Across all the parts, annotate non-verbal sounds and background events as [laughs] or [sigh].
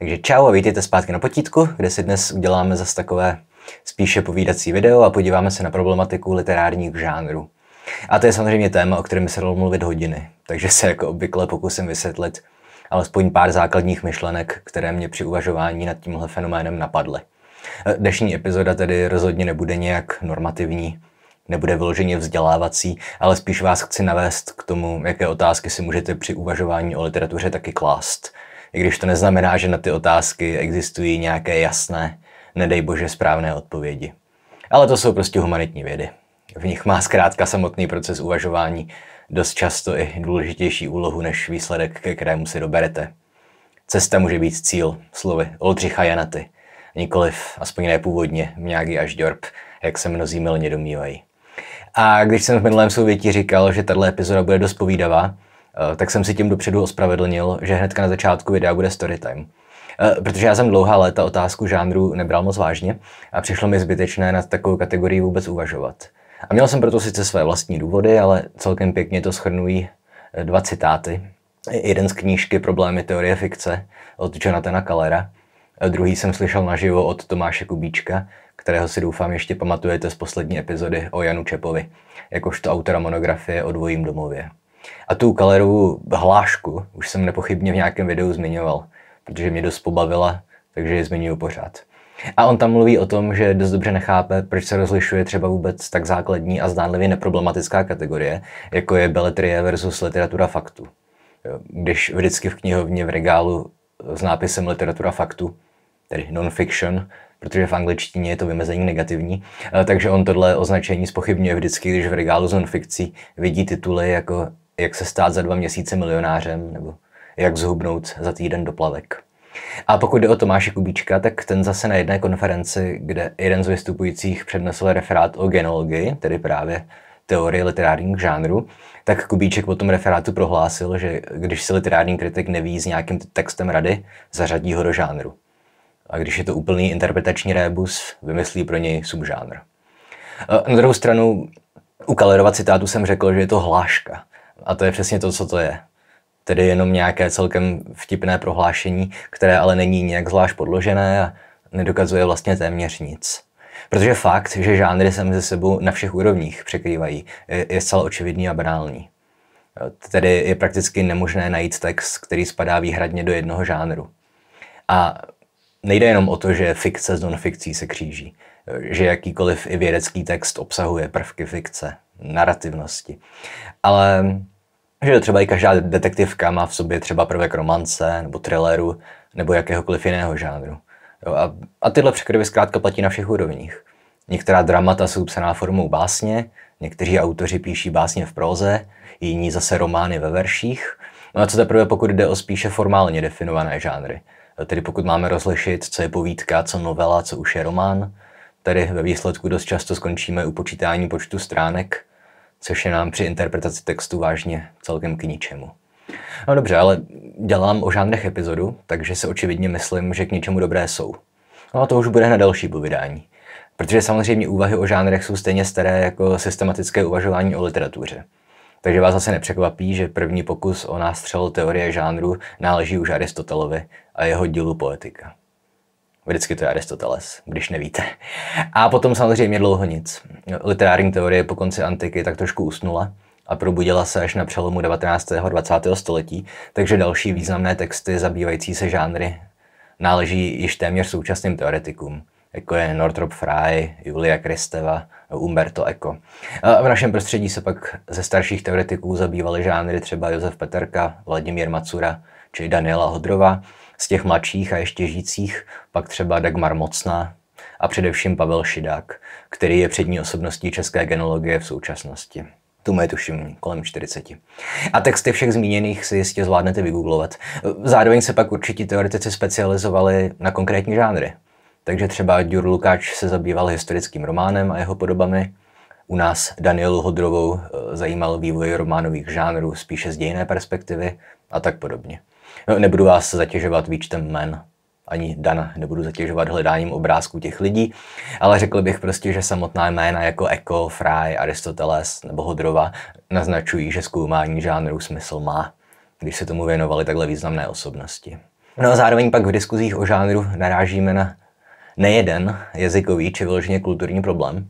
Takže čau a vítejte zpátky na potítku, kde si dnes uděláme zase takové spíše povídací video a podíváme se na problematiku literárních žánrů. A to je samozřejmě téma, o kterém se dalo mluvit hodiny, takže se jako obvykle pokusím vysvětlit alespoň pár základních myšlenek, které mě při uvažování nad tímhle fenoménem napadly. Eh, dnešní epizoda tedy rozhodně nebude nějak normativní, nebude vyloženě vzdělávací, ale spíš vás chci navést k tomu, jaké otázky si můžete při uvažování o literatuře taky klást – i když to neznamená, že na ty otázky existují nějaké jasné, nedej bože, správné odpovědi. Ale to jsou prostě humanitní vědy. V nich má zkrátka samotný proces uvažování dost často i důležitější úlohu než výsledek, ke kterému si doberete. Cesta může být cíl, slovy Oldřicha Janaty, nikoliv, aspoň ne původně, nějaký až dorp, jak se mnozí milně domnívají. A když jsem v minulém souvětí říkal, že tahle epizoda bude dost povídavá, Eh, tak jsem si tím dopředu ospravedlnil, že hnedka na začátku videa bude storytime. Eh, protože já jsem dlouhá léta otázku žánru nebral moc vážně a přišlo mi zbytečné nad takovou kategorii vůbec uvažovat. A měl jsem proto sice své vlastní důvody, ale celkem pěkně to schrnují eh, dva citáty. Jeden z knížky Problémy teorie fikce od Jonathana Kalera, druhý jsem slyšel naživo od Tomáše Kubíčka, kterého si doufám ještě pamatujete z poslední epizody o Janu Čepovi, jakožto autora monografie o dvojím domově. A tu Kalerovu hlášku už jsem nepochybně v nějakém videu zmiňoval, protože mě dost pobavila, takže ji zmiňuju pořád. A on tam mluví o tom, že dost dobře nechápe, proč se rozlišuje třeba vůbec tak základní a zdánlivě neproblematická kategorie, jako je beletrie versus literatura faktu. Když vždycky v knihovně v regálu s nápisem literatura faktu, tedy non-fiction, protože v angličtině je to vymezení negativní, eh, takže on tohle označení spochybňuje vždycky, když v regálu s non-fikcí vidí tituly jako jak se stát za dva měsíce milionářem nebo jak zhubnout za týden do plavek. A pokud jde o Tomáše Kubíčka, tak ten zase na jedné konferenci, kde jeden z vystupujících přednesl referát o genologii, tedy právě teorie literárních žánru, tak Kubíček po tom referátu prohlásil, že když si literární kritik neví s nějakým textem rady, zařadí ho do žánru. A když je to úplný interpretační rébus, vymyslí pro něj subžánr. Na druhou stranu, u Kalerova citátu jsem řekl, že je to hláška. A to je přesně to, co to je. Tedy jenom nějaké celkem vtipné prohlášení, které ale není nějak zvlášť podložené a nedokazuje vlastně téměř nic. Protože fakt, že žánry se mezi sebou na všech úrovních překrývají, je, zcela očividný a banální. Tedy je prakticky nemožné najít text, který spadá výhradně do jednoho žánru. A nejde jenom o to, že fikce s nonfikcí se kříží že jakýkoliv i vědecký text obsahuje prvky fikce, narrativnosti. Ale že třeba i každá detektivka má v sobě třeba prvek romance nebo thrilleru nebo jakéhokoliv jiného žánru. Jo, a, a tyhle překryvy zkrátka platí na všech úrovních. Některá dramata jsou psaná formou básně, někteří autoři píší básně v proze, jiní zase romány ve verších. No a co teprve pokud jde o spíše formálně definované žánry. Tedy pokud máme rozlišit, co je povídka, co novela, co už je román, Tedy ve výsledku dost často skončíme u počítání počtu stránek, což je nám při interpretaci textu vážně celkem k ničemu. No dobře, ale dělám o žánrech epizodu, takže se očividně myslím, že k něčemu dobré jsou. No a to už bude na další povídání. Protože samozřejmě úvahy o žánrech jsou stejně staré jako systematické uvažování o literatuře. Takže vás asi nepřekvapí, že první pokus o nástřel teorie žánru náleží už Aristotelovi a jeho dílu Poetika. Vždycky to je Aristoteles, když nevíte. A potom samozřejmě dlouho nic. Literární teorie po konci antiky tak trošku usnula a probudila se až na přelomu 19. a 20. století, takže další významné texty zabývající se žánry náleží již téměř současným teoretikům, jako je Northrop Frye, Julia Kristeva, Umberto Eco. A v našem prostředí se pak ze starších teoretiků zabývaly žánry třeba Josef Peterka, Vladimír Macura či Daniela Hodrova, z těch mladších a ještě žijících pak třeba Dagmar Mocná a především Pavel Šidák, který je přední osobností české genologie v současnosti. Tu je tuším kolem 40. A texty všech zmíněných si jistě zvládnete vygooglovat. Zároveň se pak určitě teoretici specializovali na konkrétní žánry. Takže třeba Dur Lukáč se zabýval historickým románem a jeho podobami. U nás Danielu Hodrovou eh, zajímal vývoj románových žánrů spíše z dějné perspektivy a tak podobně. No, nebudu vás zatěžovat výčtem men ani Dan nebudu zatěžovat hledáním obrázků těch lidí, ale řekl bych prostě, že samotná jména jako Eko, Fry, Aristoteles nebo Hodrova naznačují, že zkoumání žánru smysl má, když se tomu věnovali takhle významné osobnosti. No a zároveň pak v diskuzích o žánru narážíme na nejeden jazykový či vyloženě kulturní problém.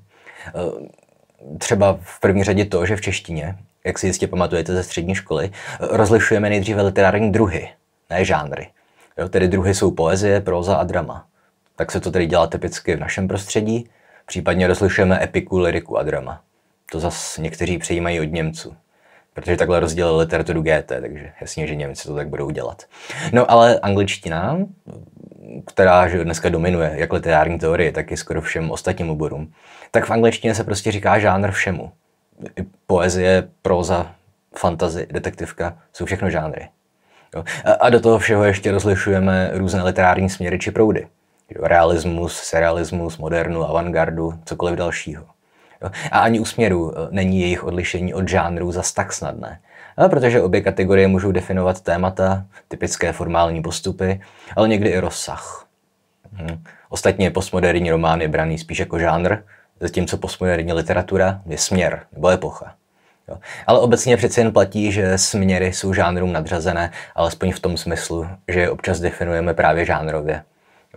E, třeba v první řadě to, že v češtině, jak si jistě pamatujete ze střední školy, e, rozlišujeme nejdříve literární druhy, ne žánry. Jo, tedy druhy jsou poezie, próza a drama. Tak se to tedy dělá typicky v našem prostředí, případně rozlišujeme epiku, liriku a drama. To zas někteří přejímají od Němců, protože takhle rozdělili literaturu GT, takže jasně, že Němci to tak budou dělat. No ale angličtina, která že dneska dominuje jak literární teorie, tak i skoro všem ostatním oborům, tak v angličtině se prostě říká žánr všemu. Poezie, proza, fantazy, detektivka jsou všechno žánry. A, do toho všeho ještě rozlišujeme různé literární směry či proudy. Realismus, serialismus, modernu, avantgardu, cokoliv dalšího. A ani u směru eh, není jejich odlišení od žánrů zas tak snadné. protože obě kategorie můžou definovat témata, typické formální postupy, ale někdy i rozsah. Hm. Ostatně postmoderní román je braný spíš jako žánr, zatímco postmoderní literatura je směr nebo epocha. Jo. Ale obecně přece jen platí, že směry jsou žánrům nadřazené, alespoň v tom smyslu, že je občas definujeme právě žánrově.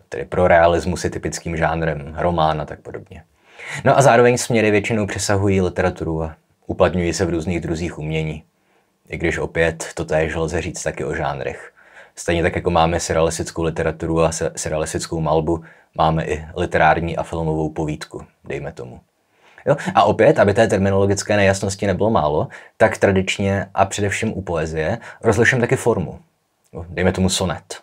Tedy pro realismus je typickým žánrem román a tak podobně. No a zároveň směry většinou přesahují literaturu a uplatňují se v různých druzích umění. I když opět to též lze říct taky o žánrech. Stejně tak jako máme surrealistickou literaturu a surrealistickou malbu, máme i literární a filmovou povídku, dejme tomu. Jo? A opět, aby té terminologické nejasnosti nebylo málo, tak tradičně a především u poezie rozlišujeme taky formu. Dejme tomu sonet.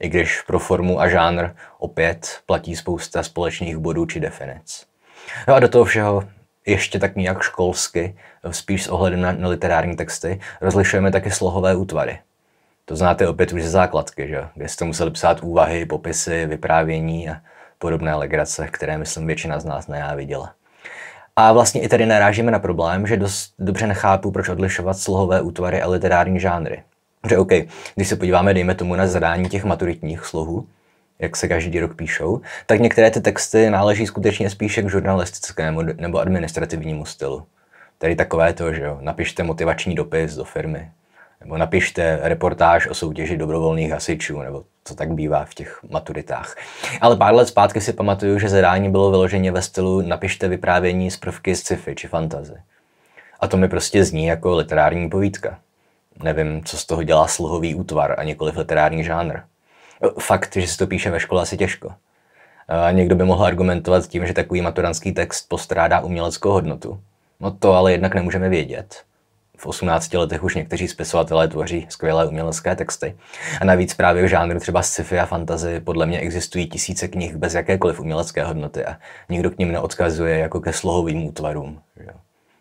I když pro formu a žánr opět platí spousta společných bodů či definic. No a do toho všeho ještě tak nějak školsky, spíš s ohledem na, na literární texty, rozlišujeme taky slohové útvary. To znáte opět už ze základky, že? kde jste museli psát úvahy, popisy, vyprávění a podobné legrace, které, myslím, většina z nás nejá viděla. A vlastně i tady narážíme na problém, že dost dobře nechápu, proč odlišovat slohové útvary a literární žánry. Že OK, když se podíváme, dejme tomu, na zadání těch maturitních slohů, jak se každý rok píšou, tak některé ty texty náleží skutečně spíše k žurnalistickému nebo administrativnímu stylu. Tady takové to, že jo, napište motivační dopis do firmy, nebo napište reportáž o soutěži dobrovolných hasičů, nebo co tak bývá v těch maturitách. Ale pár let zpátky si pamatuju, že zadání bylo vyloženě ve stylu napište vyprávění z prvky sci-fi či fantazy. A to mi prostě zní jako literární povídka. Nevím, co z toho dělá sluhový útvar a nikoliv literární žánr. Fakt, že si to píše ve škole asi těžko. A někdo by mohl argumentovat tím, že takový maturanský text postrádá uměleckou hodnotu. No to ale jednak nemůžeme vědět v 18 letech už někteří spisovatelé tvoří skvělé umělecké texty. A navíc právě v žánru třeba sci-fi a fantasy podle mě existují tisíce knih bez jakékoliv umělecké hodnoty a nikdo k ním neodkazuje jako ke slohovým útvarům. Že jo.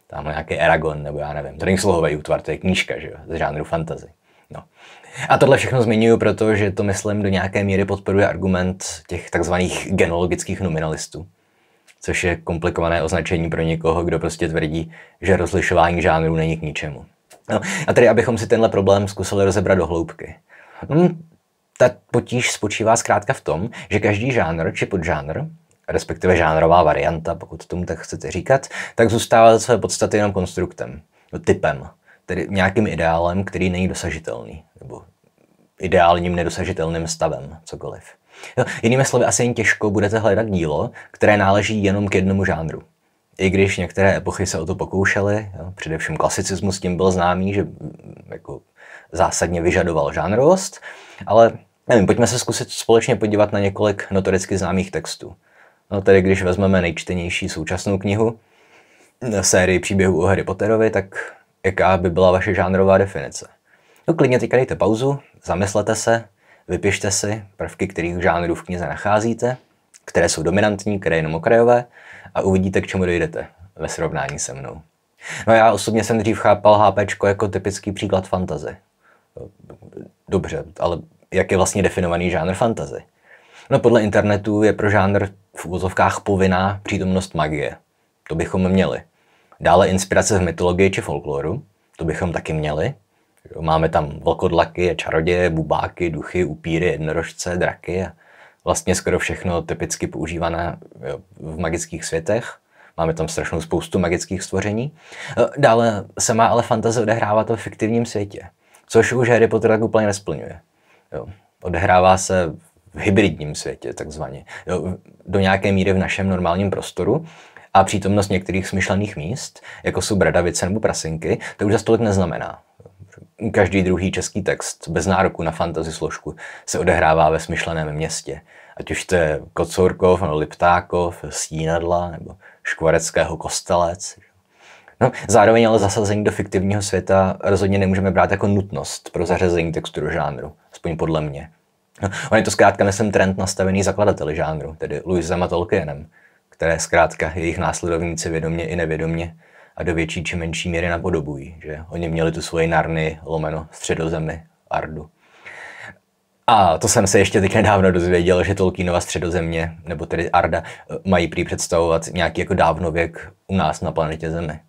Tam nějaký Eragon, nebo já nevím. To není slohový útvar, to je knížka, že z žánru fantasy. No. A tohle všechno zmiňuji, protože to, myslím, do nějaké míry podporuje argument těch takzvaných genologických nominalistů což je komplikované označení pro někoho, kdo prostě tvrdí, že rozlišování žánrů není k ničemu. No, a tedy, abychom si tenhle problém zkusili rozebrat do hloubky. Hmm, ta potíž spočívá zkrátka v tom, že každý žánr či podžánr respektive žánrová varianta, pokud tomu tak chcete říkat, tak zůstává ze své podstaty jenom konstruktem, no, typem, tedy nějakým ideálem, který není dosažitelný, nebo ideálním nedosažitelným stavem, cokoliv. Jo, jinými slovy, asi jen těžko budete hledat dílo, které náleží jenom k jednomu žánru. I když některé epochy se o to pokoušely, jo, především klasicismus tím byl známý, že mm, jako zásadně vyžadoval žánrovost, ale nevím, pojďme se zkusit společně podívat na několik notoricky známých textů. No tedy když vezmeme nejčtenější současnou knihu, na no, sérii příběhů o Harry Potterovi, tak jaká by byla vaše žánrová definice? No klidně teďka dejte pauzu, zamyslete se, Vypište si prvky, kterých žánru v knize nacházíte, které jsou dominantní, které jenom okrajové a uvidíte, k čemu dojdete ve srovnání se mnou. No já osobně jsem dřív chápal HP jako typický příklad fantazy. Dobře, ale jak je vlastně definovaný žánr fantazy? No podle internetu je pro žánr v úvozovkách povinná přítomnost magie. To bychom měli. Dále inspirace v mytologii či folkloru. To bychom taky měli. Máme tam vlkodlaky, čaroděje, bubáky, duchy, upíry, jednorožce, draky a vlastně skoro všechno typicky používané v magických světech. Máme tam strašnou spoustu magických stvoření. E, dále se má ale fantazie odehrávat v fiktivním světě, což už Harry Potter tak úplně nesplňuje. Jo. Odehrává se v hybridním světě, takzvaně. Jo, do nějaké míry v našem normálním prostoru a přítomnost některých smyšlených míst, jako jsou bradavice nebo prasinky, to už za tolik neznamená každý druhý český text bez nároku na fantasy složku se odehrává ve smyšleném městě. Ať už to je Kocourkov, no, Liptákov, Stínadla nebo Škvareckého kostelec. No, zároveň ale zasazení do fiktivního světa rozhodně nemůžeme brát jako nutnost pro zařazení textu do žánru, aspoň podle mě. No, on je to zkrátka nesem trend nastavený zakladateli žánru, tedy Louisem a Tolkienem, které zkrátka jejich následovníci vědomě i nevědomě a do větší či menší míry napodobují. Že? Oni měli tu svoji narny, lomeno, středozemi, ardu. A to jsem se ještě teď nedávno dozvěděl, že Tolkienova středozemě, nebo tedy Arda, mají prý představovat nějaký jako dávnověk u nás na planetě Zemi.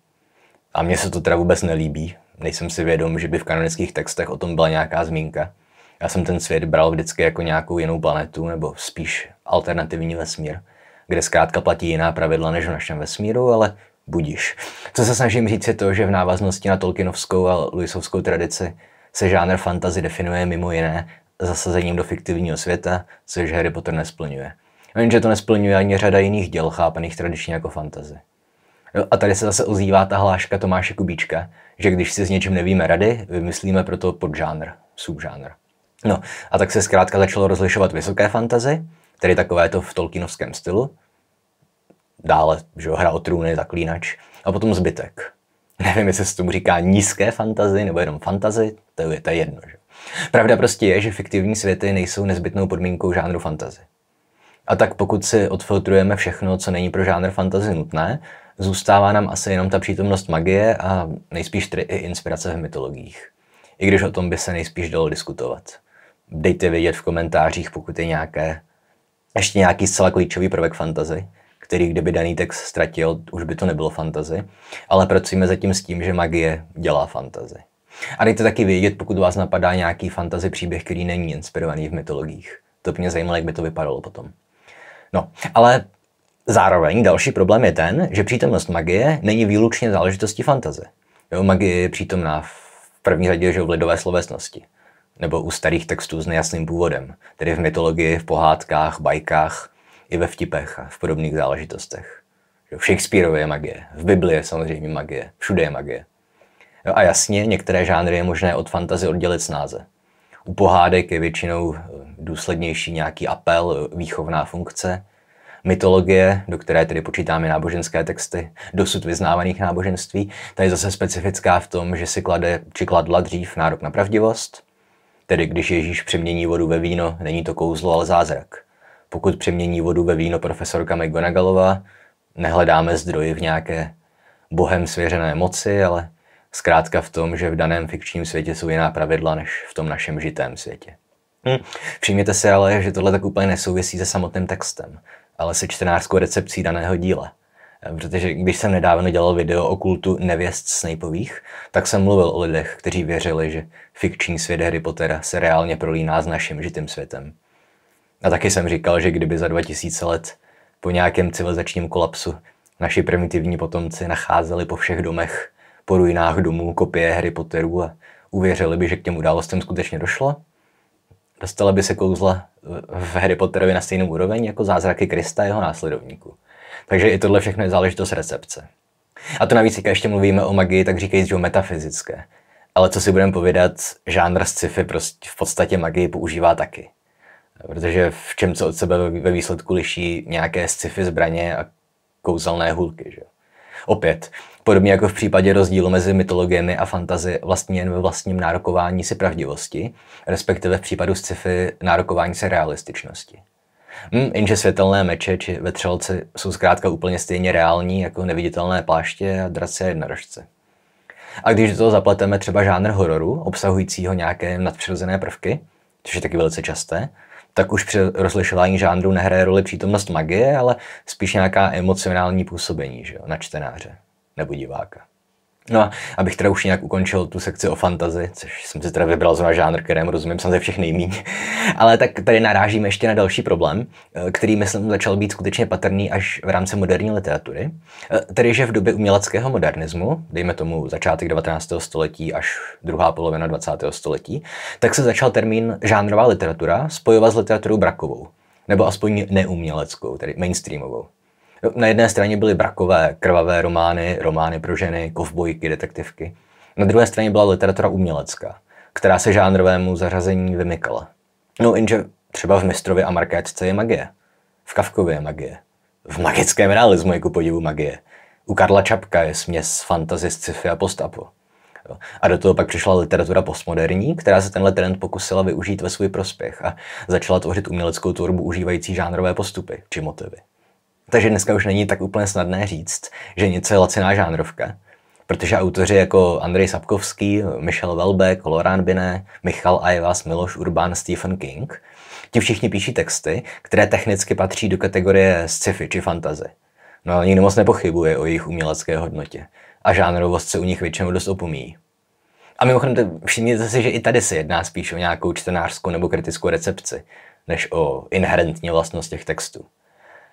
A mně se to teda vůbec nelíbí. Nejsem si vědom, že by v kanonických textech o tom byla nějaká zmínka. Já jsem ten svět bral vždycky jako nějakou jinou planetu, nebo spíš alternativní vesmír, kde zkrátka platí jiná pravidla než v našem vesmíru, ale budíš. Co se snažím říct je to, že v návaznosti na Tolkienovskou a Luisovskou tradici se žánr fantasy definuje mimo jiné zasazením do fiktivního světa, což Harry Potter nesplňuje. Jenže to nesplňuje ani řada jiných děl chápaných tradičně jako fantazy. Jo, a tady se zase ozývá ta hláška Tomáše Kubíčka, že když si s něčím nevíme rady, vymyslíme proto podžánr, subžánr. No a tak se zkrátka začalo rozlišovat vysoké fantazy, tedy takové to v Tolkienovském stylu, dále, že hra o trůny, zaklínač a potom zbytek. Nevím, jestli se tomu říká nízké fantazy nebo jenom fantazy, to je, to jedno. Že? Pravda prostě je, že fiktivní světy nejsou nezbytnou podmínkou žánru fantazy. A tak pokud si odfiltrujeme všechno, co není pro žánr fantazy nutné, zůstává nám asi jenom ta přítomnost magie a nejspíš tedy i inspirace v mytologiích. I když o tom by se nejspíš dalo diskutovat. Dejte vědět v komentářích, pokud je nějaké, ještě nějaký zcela klíčový prvek fantazy, který kdyby daný text ztratil, už by to nebylo fantazy. Ale pracujeme zatím s tím, že magie dělá fantazy. A dejte taky vědět, pokud vás napadá nějaký fantazy příběh, který není inspirovaný v mytologiích. To mě zajímalo, jak by to vypadalo potom. No, ale zároveň další problém je ten, že přítomnost magie není výlučně záležitostí fantazy. Jo, magie je přítomná v první řadě že v lidové slovesnosti nebo u starých textů s nejasným původem, tedy v mytologii, v pohádkách, bajkách, i ve vtipech a v podobných záležitostech. V Shakespeareově je magie, v Bibli je samozřejmě magie, všude je magie. Jo a jasně, některé žánry je možné od fantazy oddělit snáze. U pohádek je většinou eh, důslednější nějaký apel, eh, výchovná funkce. Mytologie, do které tedy počítáme náboženské texty dosud vyznávaných náboženství, ta je zase specifická v tom, že si klade či kladla dřív nárok na pravdivost. Tedy když Ježíš přemění vodu ve víno, není to kouzlo, ale zázrak. Pokud přemění vodu ve víno profesorka McGonagallová, nehledáme zdroje v nějaké bohem svěřené moci, ale zkrátka v tom, že v daném fikčním světě jsou jiná pravidla než v tom našem žitém světě. Hm. Všimněte si ale, že tohle tak úplně nesouvisí se samotným textem, ale se čtenářskou recepcí daného díla. Protože když jsem nedávno dělal video o kultu nevěst Snapeových, tak jsem mluvil o lidech, kteří věřili, že fikční svět Harry Pottera se reálně prolíná s naším žitým světem. A taky jsem říkal, že kdyby za 2000 let po nějakém civilizačním kolapsu naši primitivní potomci nacházeli po všech domech, po ruinách domů kopie Harry Potterů a uvěřili by, že k těm událostem skutečně došlo, dostala by se kouzla eh, v Harry Potterovi na stejnou úroveň jako zázraky Krista jeho následovníků. Takže i tohle všechno je záležitost recepce. A to navíc, když ještě mluvíme o magii, tak říkají, že metafyzické. Ale co si budeme povídat, žánr sci-fi prostě v podstatě magii používá taky. Protože v čem se od sebe ve výsledku liší nějaké sci-fi zbraně a kouzelné hulky, že? Opět, podobně jako v případě rozdílu mezi mytologiemi a fantazy vlastně jen ve vlastním nárokování si pravdivosti, respektive v případu sci-fi nárokování se realističnosti. Hmm, jenže světelné meče či vetřelci jsou zkrátka úplně stejně reální jako neviditelné pláště a draci a jednorožce. A když do toho zapleteme třeba žánr hororu, obsahujícího nějaké nadpřirozené prvky, což je taky velice časté, tak už při rozlišování žánru nehraje roli přítomnost magie, ale spíš nějaká emocionální působení že jo, na čtenáře nebo diváka. No a abych teda už nějak ukončil tu sekci o fantazi, což jsem si teda vybral zrovna žánr, kterému rozumím samozřejmě všech nejmíň, [laughs] ale tak tady narážím ještě na další problém, eh, který myslím začal být skutečně patrný až v rámci moderní literatury, eh, tedy že v době uměleckého modernismu, dejme tomu začátek 19. století až druhá polovina 20. století, tak se začal termín žánrová literatura spojovat s literaturou brakovou, nebo aspoň neuměleckou, tedy mainstreamovou. Na jedné straně byly brakové, krvavé romány, romány pro ženy, kovbojky, detektivky. Na druhé straně byla literatura umělecká, která se žánrovému zařazení vymykala. No jenže třeba v Mistrovi a Markétce je magie. V Kavkově je magie. V magickém realismu je ku podivu magie. U Karla Čapka je směs fantasy, sci-fi a postapo. A do toho pak přišla literatura postmoderní, která se tenhle trend pokusila využít ve svůj prospěch a začala tvořit uměleckou tvorbu užívající žánrové postupy či motivy. Takže dneska už není tak úplně snadné říct, že něco je laciná žánrovka. Protože autoři jako Andrej Sapkovský, Michel Welbeck, Laurent Biné, Michal Ajvas, Miloš Urban, Stephen King, ti všichni píší texty, které technicky patří do kategorie sci-fi či fantazy. No ale nikdo moc nepochybuje o jejich umělecké hodnotě. A žánrovost se u nich většinou dost opomíjí. A mimochodem, všimněte si, že i tady se jedná spíš o nějakou čtenářskou nebo kritickou recepci, než o inherentní vlastnost těch textů.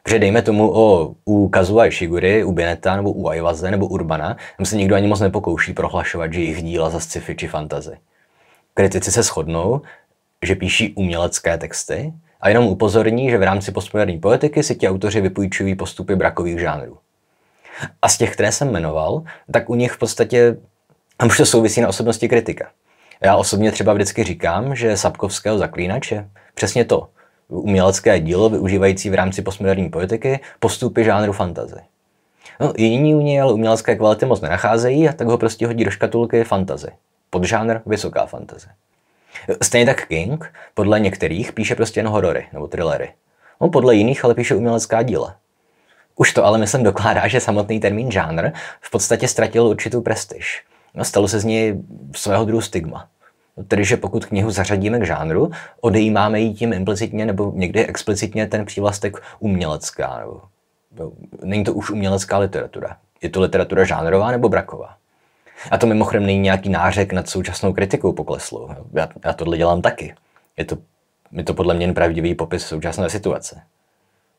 Protože dejme tomu o, u Kazua Ishiguri, u Beneta nebo u Aivaze nebo Urbana, tam se nikdo ani moc nepokouší prohlašovat, že jejich díla za sci-fi či fantazy. Kritici se shodnou, že píší umělecké texty a jenom upozorní, že v rámci postmoderní poetiky si ti autoři vypůjčují postupy brakových žánrů. A z těch, které jsem jmenoval, tak u nich v podstatě tam už to souvisí na osobnosti kritika. Já osobně třeba vždycky říkám, že Sapkovského zaklínače přesně to, umělecké dílo využívající v rámci postmoderní politiky postupy žánru fantazy. No, jiní u něj ale umělecké kvality moc nenacházejí a tak ho prostě hodí do škatulky fantazy. Podžánr vysoká fantazy. Stejně tak King podle některých píše prostě jen horory nebo thrillery. On podle jiných ale píše umělecká díla. Už to ale myslím dokládá, že samotný termín žánr v podstatě ztratil určitou prestiž. No, stalo se z něj svého druhu stigma tedy že pokud knihu zařadíme k žánru, odejímáme ji tím implicitně nebo někdy explicitně ten přívlastek umělecká. Nebo, no, není to už umělecká literatura. Je to literatura žánrová nebo braková? A to mimochodem není nějaký nářek nad současnou kritikou pokleslou. Já, já tohle dělám taky. Je to, je to podle mě pravdivý popis současné situace.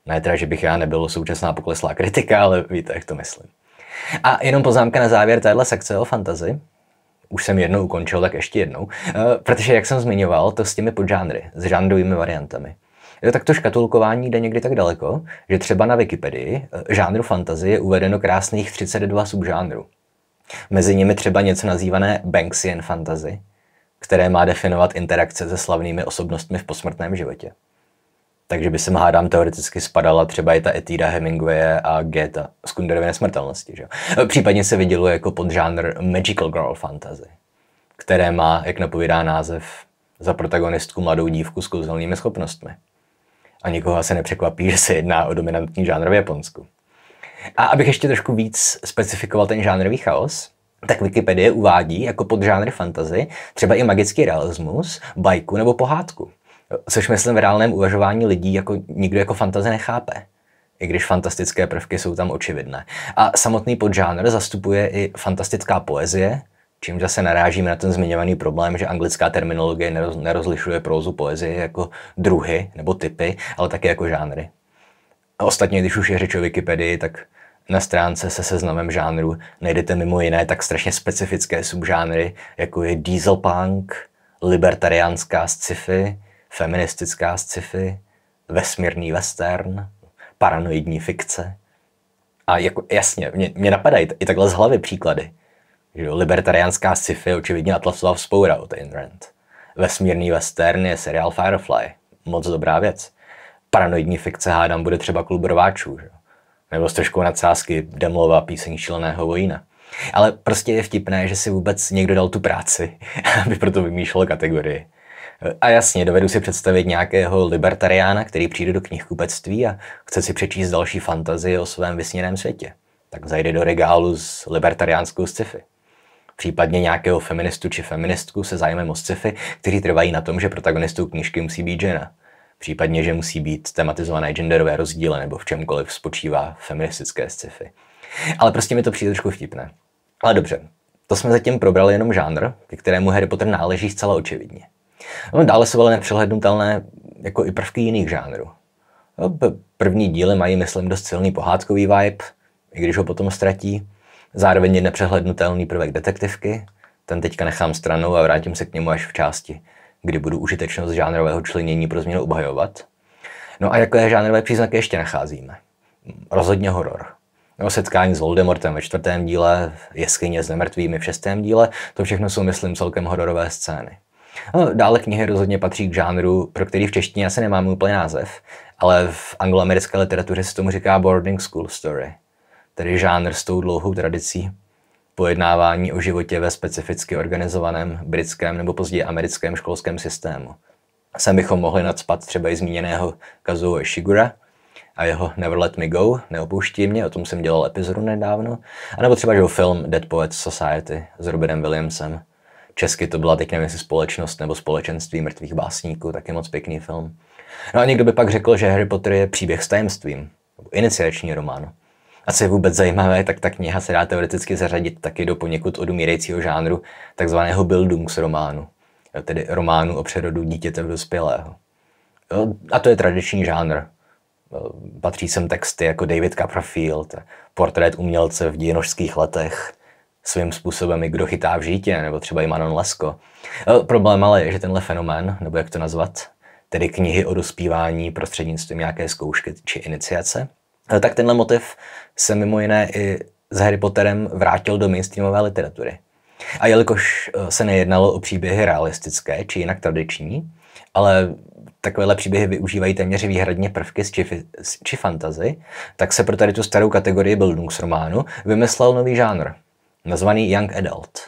Ne teda, že bych já nebyl současná pokleslá kritika, ale víte, jak to myslím. A jenom poznámka na závěr téhle sekce o fantazii už jsem jednou ukončil, tak ještě jednou. Eh, protože, jak jsem zmiňoval, to s těmi podžánry, s žánrovými variantami. Jo, tak to škatulkování jde někdy tak daleko, že třeba na Wikipedii eh, žánru fantazie je uvedeno krásných 32 subžánrů. Mezi nimi třeba něco nazývané Banksian fantasy, které má definovat interakce se slavnými osobnostmi v posmrtném životě takže by sem hádám teoreticky spadala třeba i ta etída Hemingwaye a Geta z Kunderovy nesmrtelnosti. Že? Případně se vyděluje jako podžánr Magical Girl Fantasy, které má, jak napovídá název, za protagonistku mladou dívku s kouzelnými schopnostmi. A nikoho asi nepřekvapí, že se jedná o dominantní žánr v Japonsku. A abych ještě trošku víc specifikoval ten žánrový chaos, tak Wikipedie uvádí jako podžánr fantazy třeba i magický realismus, bajku nebo pohádku. Což myslím v reálném uvažování lidí jako nikdo jako fantazie nechápe i když fantastické prvky jsou tam očividné. A samotný podžánr zastupuje i fantastická poezie, čímž zase narážíme na ten zmiňovaný problém, že anglická terminologie neroz, nerozlišuje prózu poezie jako druhy nebo typy, ale také jako žánry. A ostatně, když už je řeč o Wikipedii, tak na stránce se seznamem žánru najdete mimo jiné tak strašně specifické subžánry, jako je dieselpunk, libertariánská sci-fi, feministická sci-fi, vesmírný western, paranoidní fikce. A jako, jasně, mě, mě napadají i takhle z hlavy příklady. Že libertariánská sci-fi je očividně Atlasová vzpoura od Ayn Rand. Vesmírný western je seriál Firefly. Moc dobrá věc. Paranoidní fikce hádám bude třeba klub rváčů. Že? Nebo s troškou nadsázky Demlova píseň šíleného vojína. Ale prostě je vtipné, že si vůbec někdo dal tu práci, [laughs] aby proto vymýšlel kategorii. A jasně, dovedu si představit nějakého libertariána, který přijde do knihkupectví a chce si přečíst další fantazii o svém vysněném světě. Tak zajde do regálu s libertariánskou sci-fi. Případně nějakého feministu či feministku se zájmem o sci-fi, kteří trvají na tom, že protagonistou knížky musí být žena. Případně, že musí být tematizované genderové rozdíly nebo v čemkoliv spočívá feministické sci-fi. Ale prostě mi to přijde trošku vtipné. Ale dobře, to jsme zatím probrali jenom žánr, ke kterému Harry Potter náleží zcela očividně. No, dále jsou ale nepřehlednutelné jako i prvky jiných žánrů. No, první díly mají, myslím, dost silný pohádkový vibe, i když ho potom ztratí. Zároveň je nepřehlednutelný prvek detektivky, ten teďka nechám stranou a vrátím se k němu až v části, kdy budu užitečnost žánrového členění pro změnu obhajovat. No a jaké žánrové příznaky ještě nacházíme? Rozhodně horor. No, setkání s Voldemortem ve čtvrtém díle, jeskyně s nemrtvými v šestém díle, to všechno jsou, myslím, celkem hororové scény. No, dále knihy rozhodně patří k žánru, pro který v češtině asi nemám úplně název, ale v angloamerické literatuře se tomu říká boarding school story, tedy žánr s tou dlouhou tradicí pojednávání o životě ve specificky organizovaném britském nebo později americkém školském systému. Sem bychom mohli nadspat třeba i zmíněného Kazuo Ishigura a jeho Never Let Me Go, Neopouští mě, o tom jsem dělal epizodu nedávno, anebo třeba jeho film Dead Poets Society s Robinem Williamsem, Česky to byla teď nevím, společnost nebo společenství mrtvých básníků, taky moc pěkný film. No a někdo by pak řekl, že Harry Potter je příběh s tajemstvím, iniciační román. A co je vůbec zajímavé, tak ta kniha se dá teoreticky zařadit taky do poněkud odumírajícího žánru takzvaného Bildungs románu, tedy románu o přerodu dítěte v dospělého. A to je tradiční žánr. Patří sem texty jako David Copperfield, portrét umělce v dějinožských letech, svým způsobem i kdo chytá v žítě, nebo třeba i Manon Lesko. E, problém ale je, že tenhle fenomén, nebo jak to nazvat, tedy knihy o dospívání prostřednictvím nějaké zkoušky či iniciace, e, tak tenhle motiv se mimo jiné i s Harry Potterem vrátil do mainstreamové literatury. A jelikož e, se nejednalo o příběhy realistické či jinak tradiční, ale takovéhle příběhy využívají téměř výhradně prvky z či, či fantazy, tak se pro tady tu starou kategorii románu vymyslel nový žánr, nazvaný Young Adult,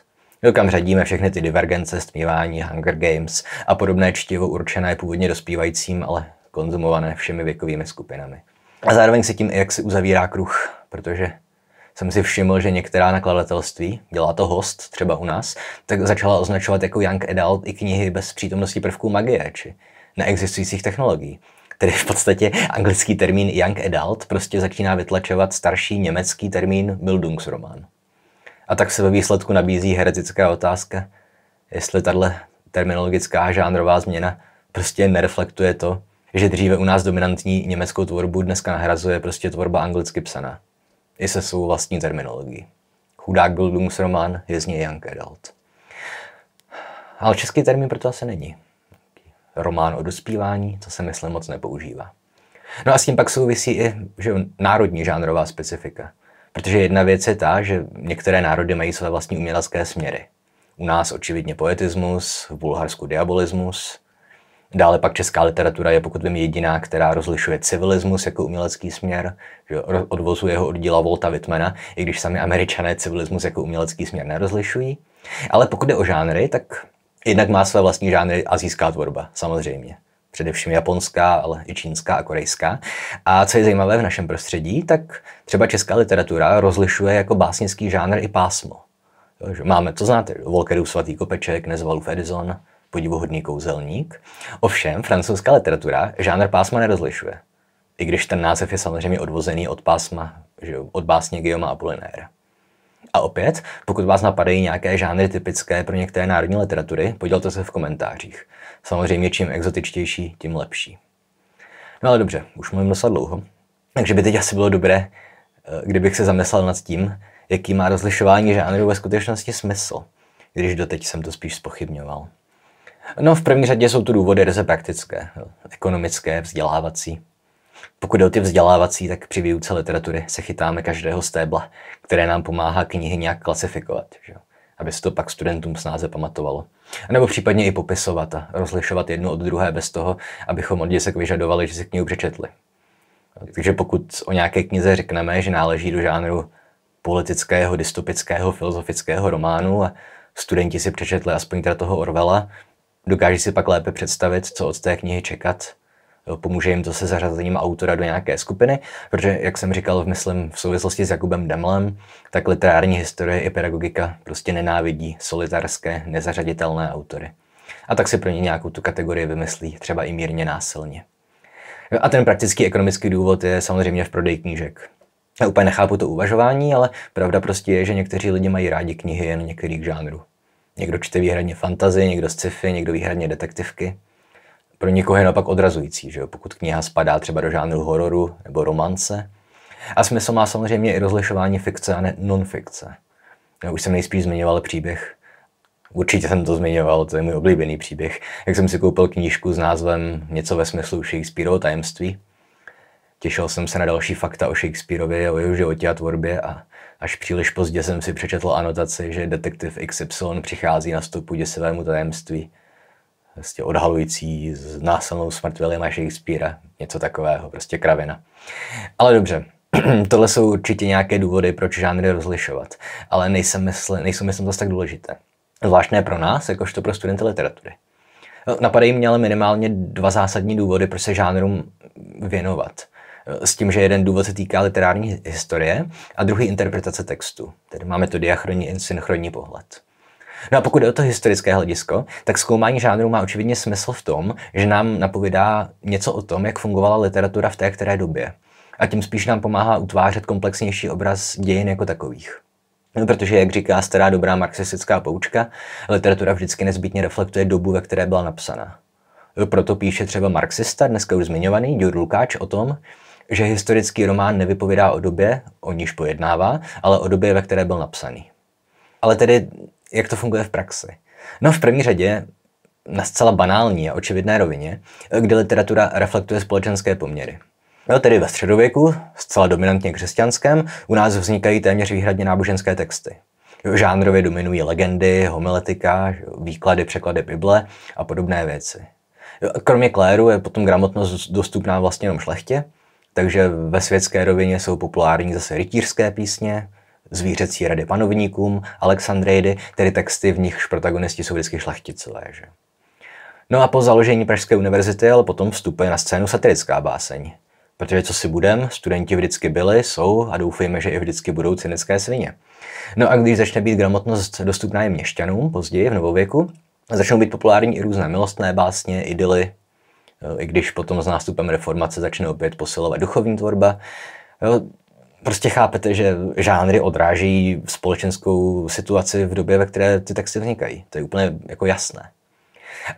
do kam řadíme všechny ty divergence, stmívání, Hunger Games a podobné čtivo určené původně dospívajícím, ale konzumované všemi věkovými skupinami. A zároveň se tím i jak se uzavírá kruh, protože jsem si všiml, že některá nakladatelství, dělá to host třeba u nás, tak začala označovat jako Young Adult i knihy bez přítomnosti prvků magie či neexistujících technologií. Tedy v podstatě anglický termín Young Adult prostě začíná vytlačovat starší německý termín Bildungsroman. A tak se ve výsledku nabízí heretická otázka, jestli tahle terminologická žánrová změna prostě nereflektuje to, že dříve u nás dominantní německou tvorbu dneska nahrazuje prostě tvorba anglicky psaná. I se svou vlastní terminologií. Chudák Bildungs román je z něj Young Adult. Ale český termín proto asi není. Román o dospívání, to se myslím moc nepoužívá. No a s tím pak souvisí i že národní žánrová specifika. Protože jedna věc je ta, že některé národy mají své vlastní umělecké směry. U nás očividně poetismus, v Bulharsku diabolismus. Dále pak česká literatura je pokud vím jediná, která rozlišuje civilismus jako umělecký směr, že odvozuje ho od díla Volta Wittmana, i když sami američané civilismus jako umělecký směr nerozlišují. Ale pokud jde o žánry, tak jednak má své vlastní žánry azijská tvorba, samozřejmě především japonská, ale i čínská a korejská. A co je zajímavé v našem prostředí, tak třeba česká literatura rozlišuje jako básnický žánr i pásmo. že máme, to znáte, Volkerův svatý kopeček, Nezvalův Edison, podivuhodný kouzelník. Ovšem, francouzská literatura žánr pásma nerozlišuje. I když ten název je samozřejmě odvozený od pásma, že jo, od básně Guillaume Apollinaire. A opět, pokud vás napadají nějaké žánry typické pro některé národní literatury, podělte se v komentářích. Samozřejmě čím exotičtější, tím lepší. No ale dobře, už mluvím docela dlouho. Takže by teď asi bylo dobré, eh, kdybych se zamyslel nad tím, jaký má rozlišování žánru ve skutečnosti smysl, když doteď jsem to spíš spochybňoval. No v první řadě jsou tu důvody ryze praktické, ekonomické, vzdělávací. Pokud jde o ty vzdělávací, tak při výuce literatury se chytáme každého stébla, které nám pomáhá knihy nějak klasifikovat, že? aby se to pak studentům snáze pamatovalo. Nebo případně i popisovat a rozlišovat jednu od druhé bez toho, abychom od děsek vyžadovali, že si knihu přečetli. Takže pokud o nějaké knize řekneme, že náleží do žánru politického, dystopického, filozofického románu a studenti si přečetli aspoň teda toho Orvela, dokáží si pak lépe představit, co od té knihy čekat pomůže jim to se zařazením autora do nějaké skupiny, protože, jak jsem říkal, v myslím v souvislosti s Jakubem Demlem, tak literární historie i pedagogika prostě nenávidí solitarské, nezařaditelné autory. A tak si pro ně nějakou tu kategorii vymyslí, třeba i mírně násilně. A ten praktický ekonomický důvod je samozřejmě v prodeji knížek. Já úplně nechápu to uvažování, ale pravda prostě je, že někteří lidi mají rádi knihy jen některých žánrů. Někdo čte výhradně fantazy, někdo sci-fi, někdo výhradně detektivky pro někoho je naopak odrazující, že jo? pokud kniha spadá třeba do žánru hororu nebo romance. A smysl má samozřejmě i rozlišování fikce a non-fikce. už jsem nejspíš zmiňoval příběh, určitě jsem to zmiňoval, to je můj oblíbený příběh, jak jsem si koupil knížku s názvem Něco ve smyslu Shakespeareho tajemství. Těšil jsem se na další fakta o Shakespeareovi, o jeho životě a tvorbě a až příliš pozdě jsem si přečetl anotaci, že detektiv XY přichází na stupu děsivému tajemství vlastně odhalující násilnou smrt Williama Shakespearea, něco takového, prostě kravina. Ale dobře, [clears throat] tohle jsou určitě nějaké důvody, proč žánry rozlišovat, ale nejsem mysl, nejsou myslím zase tak důležité. Zvláštné pro nás, jakožto pro studenty literatury. No, napadají mě ale minimálně dva zásadní důvody, proč se žánrům věnovat. S tím, že jeden důvod se týká literární historie a druhý interpretace textu. Tedy máme tu diachronní a synchronní pohled. No a pokud je o to historické hledisko, tak zkoumání žánru má očividně smysl v tom, že nám napovídá něco o tom, jak fungovala literatura v té které době. A tím spíš nám pomáhá utvářet komplexnější obraz dějin jako takových. No, protože, jak říká stará dobrá marxistická poučka, literatura vždycky nezbytně reflektuje dobu, ve které byla napsaná. Proto píše třeba marxista, dneska už zmiňovaný, Jur Lukáč, o tom, že historický román nevypovídá o době, o níž pojednává, ale o době, ve které byl napsaný. Ale tedy jak to funguje v praxi? No v první řadě na zcela banální a očividné rovině, kde literatura reflektuje společenské poměry. No, tedy ve středověku, zcela dominantně křesťanském, u nás vznikají téměř výhradně náboženské texty. Žánrově dominují legendy, homiletika, výklady, překlady Bible a podobné věci. Kromě kléru je potom gramotnost dostupná vlastně jenom šlechtě, takže ve světské rovině jsou populární zase rytířské písně, zvířecí rady panovníkům, Alexandrejdy, tedy texty, v nichž protagonisti jsou vždycky šlechticové. Že? No a po založení Pražské univerzity, ale potom vstupuje na scénu satirická báseň. Protože co si budem, studenti vždycky byli, jsou a doufejme, že i vždycky budou cynické svině. No a když začne být gramotnost dostupná i měšťanům později v novověku, začnou být populární i různé milostné básně, idyly, e, i když potom s nástupem reformace začne opět posilovat duchovní tvorba. E, Prostě chápete, že žánry odráží společenskou situaci v době, ve které ty texty vznikají. To je úplně jako jasné.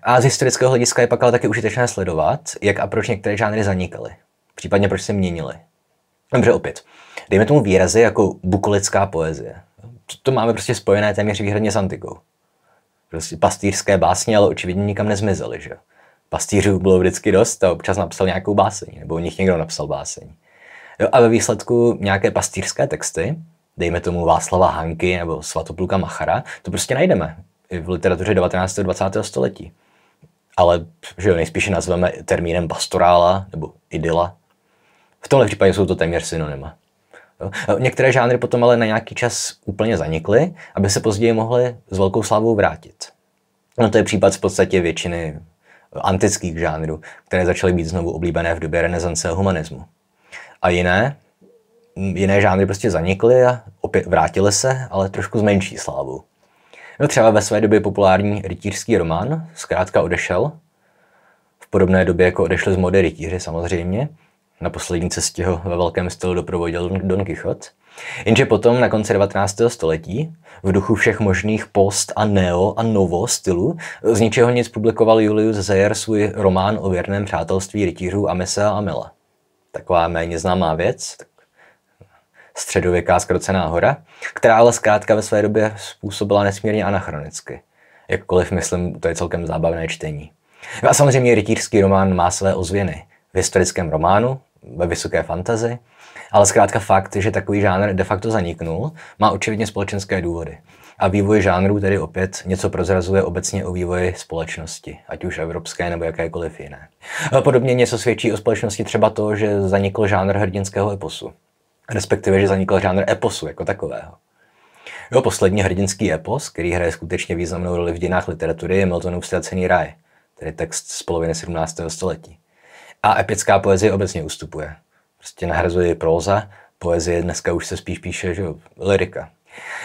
A z historického hlediska je pak ale taky užitečné sledovat, jak a proč některé žánry zanikaly, případně proč se měnily. Dobře, opět. Dejme tomu výrazy jako bukolická poezie. To, to máme prostě spojené téměř výhradně s antikou. Prostě pastýřské básně, ale očividně nikam nezmizely, že? Pastýřů bylo vždycky dost a občas napsal nějakou báseň, nebo u nich někdo napsal báseň. Jo, a ve výsledku nějaké pastýřské texty, dejme tomu Václava Hanky nebo Svatopluka Machara, to prostě najdeme i v literatuře 19. a 20. století. Ale že jo, nejspíše nazveme termínem pastorála nebo idyla. V tomhle případě jsou to téměř synonyma. Jo? Některé žánry potom ale na nějaký čas úplně zanikly, aby se později mohly s velkou slávou vrátit. No to je případ v podstatě většiny antických žánrů, které začaly být znovu oblíbené v době renesance a humanismu a jiné, jiné žánry prostě zanikly a opět vrátily se, ale trošku s menší slávou. No třeba ve své době populární rytířský román zkrátka odešel, v podobné době jako odešli z mody rytíři samozřejmě, na poslední cestě ho ve velkém stylu doprovodil Don Quixote. Jenže potom na konci 19. století v duchu všech možných post a neo a novo stylu z ničeho nic publikoval Julius Zeyer svůj román o věrném přátelství rytířů Amesa a Mila taková méně známá věc, tak středověká skrocená hora, která ale zkrátka ve své době způsobila nesmírně anachronicky. Jakkoliv, myslím, to je celkem zábavné čtení. No a samozřejmě rytířský román má své ozvěny. V historickém románu, ve vysoké fantazi, ale zkrátka fakt, že takový žánr de facto zaniknul, má očividně společenské důvody. A vývoj žánrů tedy opět něco prozrazuje obecně o vývoji společnosti, ať už evropské nebo jakékoliv jiné. Podobně něco svědčí o společnosti třeba to, že zanikl žánr hrdinského eposu. Respektive, že zanikl žánr eposu jako takového. Jo, poslední hrdinský epos, který hraje skutečně významnou roli v dějinách literatury, je Miltonův Ztracený ráj, tedy text z poloviny 17. století. A epická poezie obecně ustupuje. Prostě nahrazuje proza, poezie dneska už se spíš píše, že jo, lirika,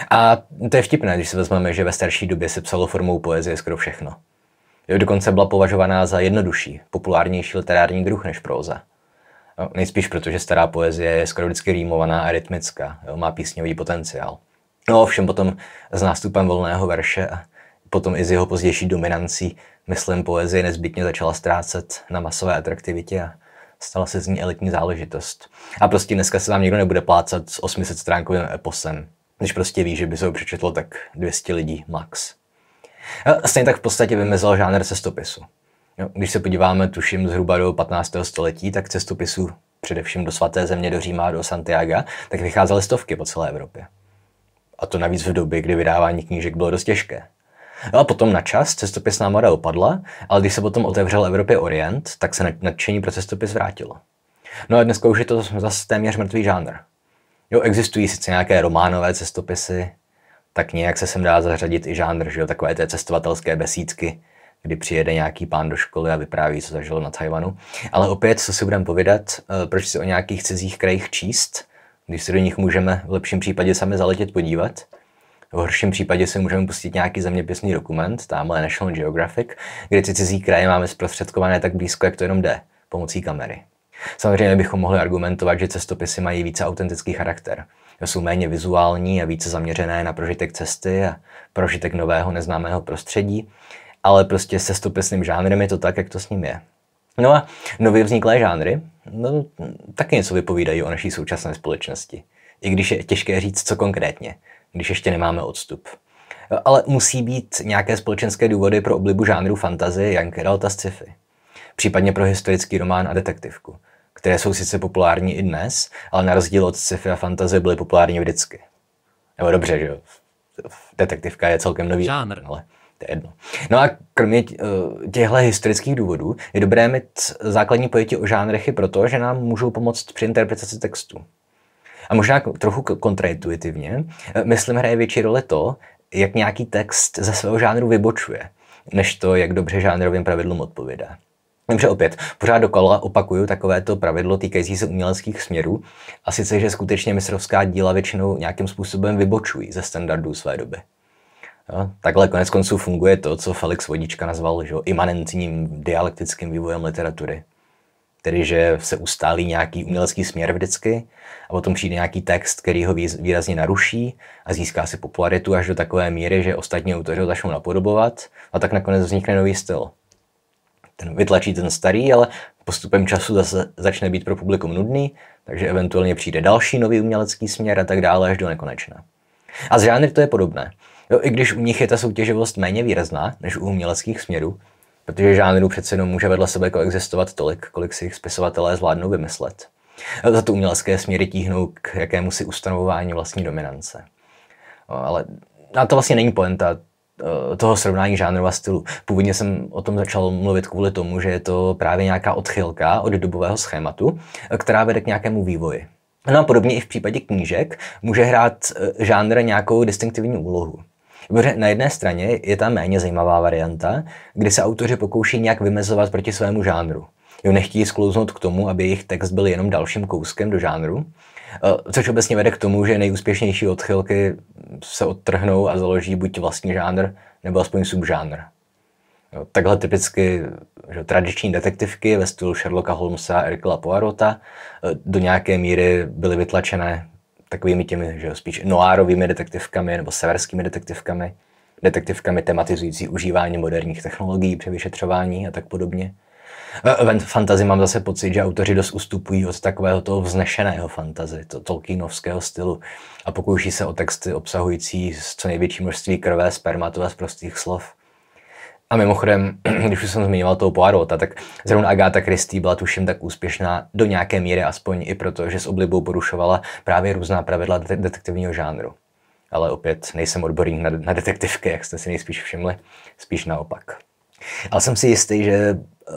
a to je vtipné, když si vezmeme, že ve starší době se psalo formou poezie skoro všechno. Dokonce byla považovaná za jednodušší, populárnější literární druh než próza. No, nejspíš proto, že stará poezie je skoro vždycky rýmovaná a rytmická, jo, má písňový potenciál. No ovšem potom s nástupem volného verše a potom i z jeho pozdější dominancí, myslím, poezie nezbytně začala ztrácet na masové atraktivitě a stala se z ní elitní záležitost. A prostě dneska se vám nikdo nebude plácat s 800 stránkovým eposem, když prostě ví, že by se ho přečetlo tak 200 lidí max. A stejně tak v podstatě vymezil žánr cestopisu. Jo, když se podíváme, tuším, zhruba do 15. století, tak cestopisů především do svaté země, do Říma, do Santiago, tak vycházely stovky po celé Evropě. A to navíc v době, kdy vydávání knížek bylo dost těžké. No a potom na čas cestopisná moda opadla, ale když se potom otevřel Evropě Orient, tak se nadšení pro cestopis vrátilo. No a dneska už je to zase téměř mrtvý žánr. Jo, existují sice nějaké románové cestopisy, tak nějak se sem dá zařadit i žánr, že jo, takové té cestovatelské besídky, kdy přijede nějaký pán do školy a vypráví, co zažil na Tajvanu. Ale opět, co si budeme povídat, eh, proč si o nějakých cizích krajích číst, když se do nich můžeme v lepším případě sami zaletět podívat. V horším případě si můžeme pustit nějaký zeměpisný dokument, tamhle National Geographic, kde ty cizí kraje máme zprostředkované tak blízko, jak to jenom jde, pomocí kamery. Samozřejmě bychom mohli argumentovat, že cestopisy mají více autentický charakter. Jsou méně vizuální a více zaměřené na prožitek cesty a prožitek nového neznámého prostředí, ale prostě se stopisným žánrem je to tak, jak to s ním je. No a nově vzniklé žánry no, taky něco vypovídají o naší současné společnosti. I když je těžké říct, co konkrétně, když ještě nemáme odstup. Ale musí být nějaké společenské důvody pro oblibu žánru fantazie, young adult a sci-fi. Případně pro historický román a detektivku které jsou sice populární i dnes, ale na rozdíl od sci-fi a fantasy byly populární vždycky. Nebo dobře, že jo? Detektivka je celkem nový žánr, ale to je jedno. No a kromě eh, těchto historických důvodů je dobré mít základní pojetí o žánrech i proto, že nám můžou pomoct při interpretaci textu. A možná trochu kontraintuitivně, eh, myslím, hraje větší roli to, jak nějaký text ze svého žánru vybočuje, než to, jak dobře žánrovým pravidlům odpovídá. Takže opět, pořád dokola opakuju takovéto pravidlo týkající se uměleckých směrů, a sice, že skutečně mistrovská díla většinou nějakým způsobem vybočují ze standardů své doby. Jo? Takhle konec konců funguje to, co Felix Vodička nazval že, imanentním dialektickým vývojem literatury. Tedy, že se ustálí nějaký umělecký směr vždycky a potom přijde nějaký text, který ho výrazně naruší a získá si popularitu až do takové míry, že ostatní autoři ho začnou napodobovat a tak nakonec vznikne nový styl ten vytlačí ten starý, ale postupem času zase začne být pro publikum nudný, takže eventuálně přijde další nový umělecký směr a tak dále až do nekonečna. A z žánry to je podobné. Jo, I když u nich je ta soutěživost méně výrazná než u uměleckých směrů, protože žánrů přece jenom může vedle sebe koexistovat tolik, kolik si jich spisovatelé zvládnou vymyslet. Jo, za to umělecké směry tíhnou k jakému si ustanovování vlastní dominance. Jo, ale na to vlastně není poenta, Eh, toho srovnání žánru a stylu. Původně jsem o tom začal mluvit kvůli tomu, že je to právě nějaká odchylka od dobového schématu, eh, která vede k nějakému vývoji. No a podobně i v případě knížek může hrát eh, žánr nějakou distinktivní úlohu. Protože na jedné straně je ta méně zajímavá varianta, kdy se autoři pokouší nějak vymezovat proti svému žánru. Jo, nechtějí sklouznout k tomu, aby jejich text byl jenom dalším kouskem do žánru, Eh, což obecně vede k tomu, že nejúspěšnější odchylky se odtrhnou a založí buď vlastní žánr, nebo aspoň subžánr. Takhle typicky že, tradiční detektivky ve stylu Sherlocka Holmesa a Erkela Poirota eh, do nějaké míry byly vytlačené takovými těmi že, spíš noárovými detektivkami nebo severskými detektivkami, detektivkami tematizující užívání moderních technologií při vyšetřování a tak podobně. Eh, v fantasy mám zase pocit, že autoři dost ustupují od takového toho vznešeného fantasy, to Tolkienovského stylu a pokouší se o texty obsahující co největší množství krve, spermatu a z prostých slov. A mimochodem, [clears throat] když už jsem zmiňoval toho Poirota, tak zrovna Agatha Christie byla tuším tak úspěšná do nějaké míry, aspoň i proto, že s oblibou porušovala právě různá pravidla det- detektivního žánru. Ale opět nejsem odborník na, na detektivky, jak jste si nejspíš všimli, spíš naopak. Ale jsem si jistý, že Eh,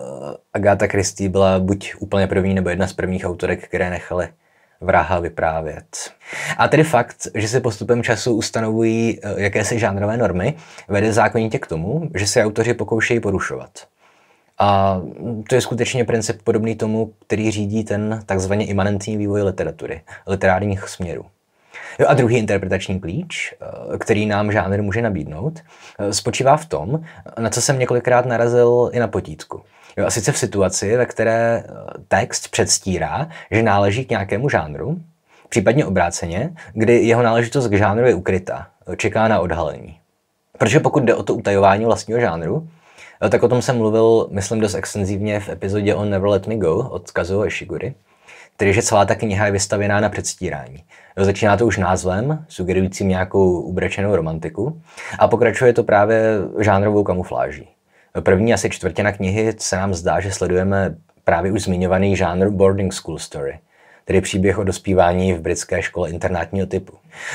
Agáta Kristý byla buď úplně první nebo jedna z prvních autorek, které nechaly vraha vyprávět. A tedy fakt, že se postupem času ustanovují eh, jakési žánrové normy, vede zákonitě k tomu, že se autoři pokoušejí porušovat. A mm, to je skutečně princip podobný tomu, který řídí ten takzvaně imanentní vývoj literatury, literárních směrů. Jo a druhý interpretační klíč, eh, který nám žánr může nabídnout, spočívá v tom, na co jsem několikrát narazil i na potítku – Jo, a sice v situaci, ve které eh, text předstírá, že náleží k nějakému žánru, případně obráceně, kdy jeho náležitost k žánru je ukryta, eh, čeká na odhalení. Protože pokud jde o to utajování vlastního žánru, eh, tak o tom jsem mluvil, myslím, dost extenzivně v epizodě o Never Let Me Go od Kazuo Ishiguri, tedy že celá ta kniha je vystavěná na předstírání. Jo, začíná to už názvem, sugerujícím nějakou ubračenou romantiku, a pokračuje to právě žánrovou kamufláží. První asi čtvrtina knihy se nám zdá, že sledujeme právě už zmiňovaný žánr boarding school story, tedy příběh o dospívání v britské škole internátního typu.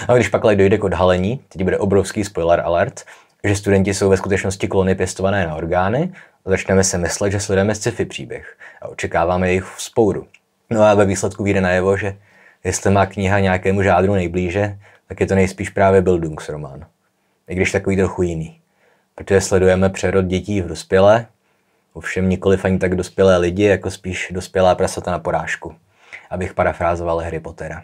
A když pak ale dojde k odhalení, teď bude obrovský spoiler alert, že studenti jsou ve skutečnosti klony pěstované na orgány, začneme se myslet, že sledujeme sci-fi příběh a očekáváme jejich vzpouru. No a ve výsledku vyjde najevo, že jestli má kniha nějakému žádru nejblíže, tak je to nejspíš právě Bildungsroman. I když takový trochu jiný protože sledujeme přerod dětí v dospělé, ovšem nikoliv ani tak dospělé lidi, jako spíš dospělá prasata na porážku, abych parafrázoval Harry Pottera.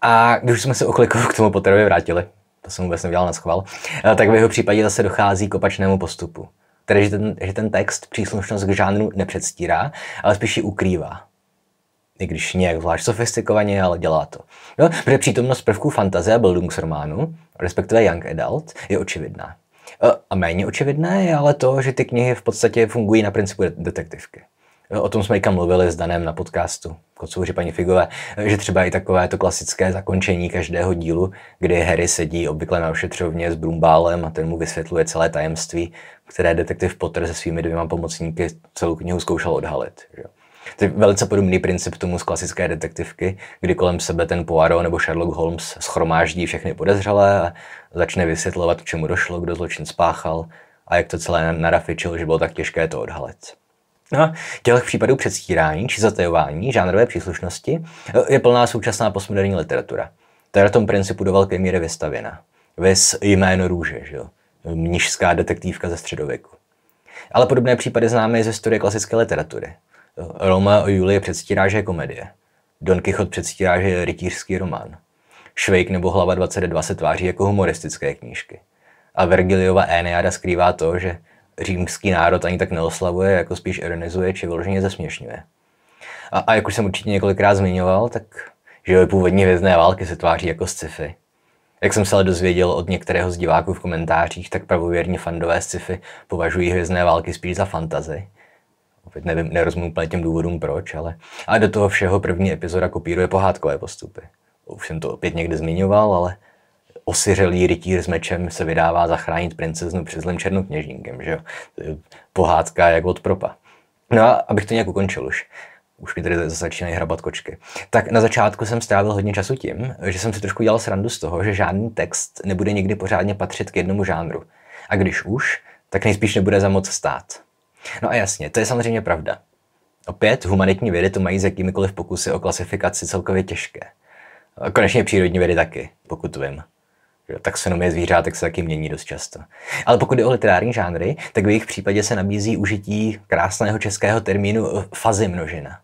A když jsme se oklikou k tomu Potterovi vrátili, to jsem vůbec neudělal na schvál, eh, tak v jeho případě zase dochází k opačnému postupu. Tedy, že ten, že ten text příslušnost k žánru nepředstírá, ale spíš ji ukrývá. I když nějak zvlášť sofistikovaně, ale dělá to. No, protože přítomnost prvků fantazie a Bildungsrománu, respektive Young Adult, je očividná. Eh, a méně očividné je ale to, že ty knihy v podstatě fungují na principu detektivky. Eh, o tom jsme jikam mluvili s Danem na podcastu Kocouři paní Figové, eh, že třeba i takové to klasické zakončení každého dílu, kdy Harry sedí obvykle na ošetřovně s Brumbálem a ten mu vysvětluje celé tajemství, které detektiv Potter se svými dvěma pomocníky celou knihu zkoušel odhalit. Že? To je velice podobný princip tomu z klasické detektivky, kdy kolem sebe ten Poirot nebo Sherlock Holmes schromáždí všechny podezřelé a začne vysvětlovat, k čemu došlo, kdo zločin spáchal a jak to celé narafičil, že bylo tak těžké to odhalit. No, těch případů předstírání či zatajování žánrové příslušnosti eh, je plná současná postmoderní literatura. To je na tom principu do velké míry vystavěna. Vys jméno růže, že jo? Mnižská detektivka ze středověku. Ale podobné případy známe i z historie klasické literatury. Eh, Roma o Julie předstírá, že je komedie. Don Quixote předstírá, že je rytířský román. Švejk nebo Hlava 22 se tváří jako humoristické knížky. A Vergiliova Eneada skrývá to, že římský národ ani tak neoslavuje, jako spíš ironizuje či vyloženě zesměšňuje. A, a jak už jsem určitě několikrát zmiňoval, tak že původní hvězdné války se tváří jako sci-fi. Jak jsem se ale dozvěděl od některého z diváků v komentářích, tak pravověrní fandové sci-fi považují hvězdné války spíš za fantazy. Opět nevím, nerozumím úplně těm důvodům proč, ale... A do toho všeho první epizoda kopíruje pohádkové postupy už jsem to opět někde zmiňoval, ale osiřelý rytíř s mečem se vydává zachránit princeznu před zlým černokněžníkem, že jo? Pohádka jak od propa. No a abych to nějak ukončil už už mi tady začínají hrabat kočky. Tak na začátku jsem strávil hodně času tím, že jsem si trošku dělal srandu z toho, že žádný text nebude nikdy pořádně patřit k jednomu žánru. A když už, tak nejspíš nebude za moc stát. No a jasně, to je samozřejmě pravda. Opět, humanitní vědy to mají s jakýmikoliv pokusy o klasifikaci celkově těžké. Konečně přírodní vědy taky, pokud vím. Tak se nomě zvířátek se taky mění dost často. Ale pokud jde o literární žánry, tak v jejich případě se nabízí užití krásného českého termínu eh, fazy množina.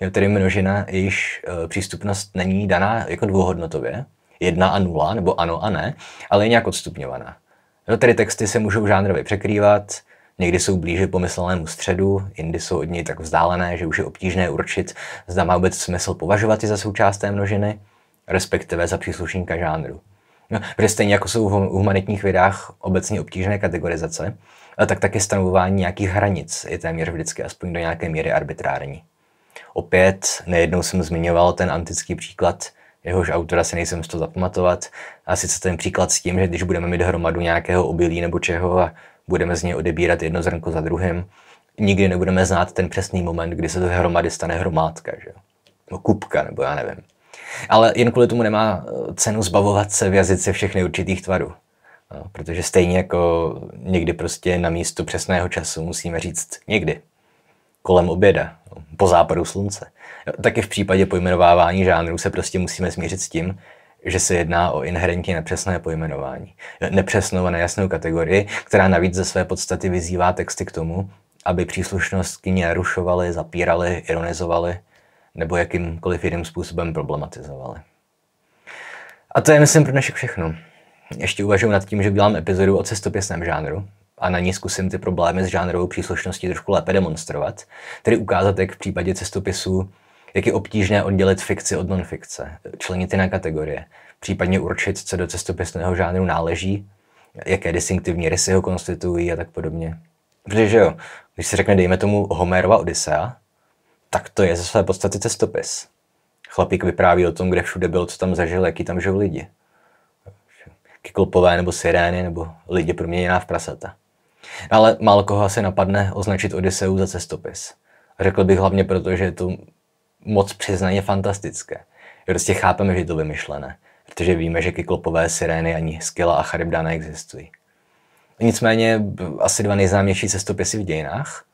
Jo, tedy množina, jejíž eh, přístupnost není daná jako dvouhodnotově, jedna a nula, nebo ano a ne, ale je nějak odstupňovaná. Jo, tedy texty se můžou žánrově překrývat, někdy jsou blíže pomyslnému středu, jindy jsou od něj tak vzdálené, že už je obtížné určit, zda má vůbec smysl považovat je za součást té množiny respektive za příslušníka žánru. No, protože stejně jako jsou v humanitních vědách obecně obtížné kategorizace, eh, tak také stanovování nějakých hranic je téměř vždycky aspoň do nějaké míry arbitrární. Opět, nejednou jsem zmiňoval ten antický příklad, jehož autora si nejsem z toho zapamatovat, a sice ten příklad s tím, že když budeme mít hromadu nějakého obilí nebo čeho a budeme z něj odebírat jedno zrnko za druhým, nikdy nebudeme znát ten přesný moment, kdy se to hromady stane hromádka, že? No, kupka, nebo já nevím. Ale jen kvůli tomu nemá eh, cenu zbavovat se v jazyce všech neurčitých tvarů. No, protože stejně jako někdy prostě na místo přesného času musíme říct někdy. Kolem oběda, po západu slunce. Taky v případě pojmenovávání žánru se prostě musíme smířit s tím, že se jedná o inherentně nepřesné pojmenování. Nepřesnou a nejasnou kategorii, která navíc ze své podstaty vyzývá texty k tomu, aby příslušnost k ní narušovaly, zapíraly, ironizovaly nebo jakýmkoliv jiným způsobem problematizovali. A to je, myslím, pro dnešek všechno. Ještě uvažuji nad tím, že udělám epizodu o cestopisném žánru a na ní zkusím ty problémy s žánrovou příslušností trošku lépe demonstrovat, tedy ukázat, jak v případě cestopisů, jak je obtížné oddělit fikci od nonfikce, členit ty na kategorie, případně určit, co do cestopisného žánru náleží, jaké distinktivní rysy ho konstituují a tak podobně. Protože jo, když se řekne, dejme tomu, Homerova Odisea, tak to je ze své podstaty cestopis. Chlapík vypráví o tom, kde všude byl, co tam zažil, jaký tam žil lidi. kiklopové nebo sirény nebo lidi proměněná v prasata. Ale málo koho asi napadne označit Odiseu za cestopis. Řekl bych hlavně proto, že je to moc přiznaně fantastické. Prostě chápeme, že je to vymyšlené, protože víme, že kyklopové sirény ani Skyla a Charybda neexistují. Nicméně asi dva nejznámější cestopisy v dějinách